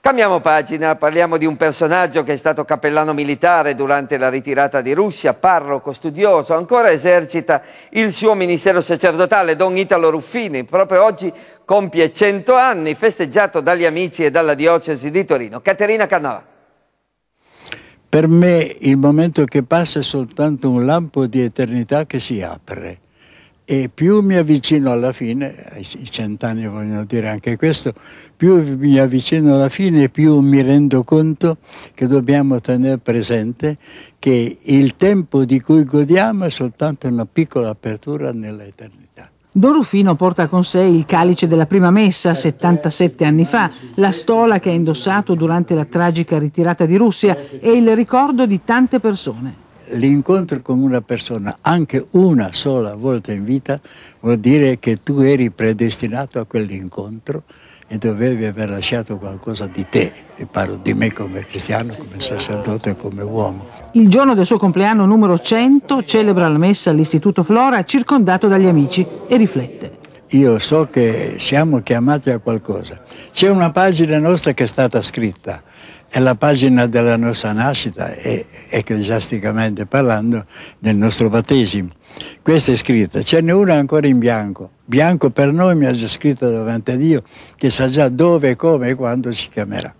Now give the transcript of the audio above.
Cambiamo pagina, parliamo di un personaggio che è stato cappellano militare durante la ritirata di Russia, parroco, studioso, ancora esercita il suo ministero sacerdotale, Don Italo Ruffini, proprio oggi compie 100 anni, festeggiato dagli amici e dalla diocesi di Torino. Caterina Cannava. Per me il momento che passa è soltanto un lampo di eternità che si apre e più mi avvicino alla fine, i cent'anni vogliono dire anche questo, più mi avvicino alla fine più mi rendo conto che dobbiamo tenere presente che il tempo di cui godiamo è soltanto una piccola apertura nell'eternità. Don Rufino porta con sé il calice della prima messa 77 anni fa, la stola che ha indossato durante la tragica ritirata di Russia e il ricordo di tante persone l'incontro con una persona anche una sola volta in vita vuol dire che tu eri predestinato a quell'incontro e dovevi aver lasciato qualcosa di te, e parlo di me come cristiano, come certo. sacerdote, come uomo. Il giorno del suo compleanno numero 100 celebra la messa all'Istituto Flora circondato dagli amici e riflette. Io so che siamo chiamati a qualcosa. C'è una pagina nostra che è stata scritta è la pagina della nostra nascita e ecclesiasticamente parlando del nostro battesimo. Questa è scritta, ce n'è una ancora in bianco. Bianco per noi mi ha già scritto davanti a Dio che sa già dove, come e quando ci chiamerà.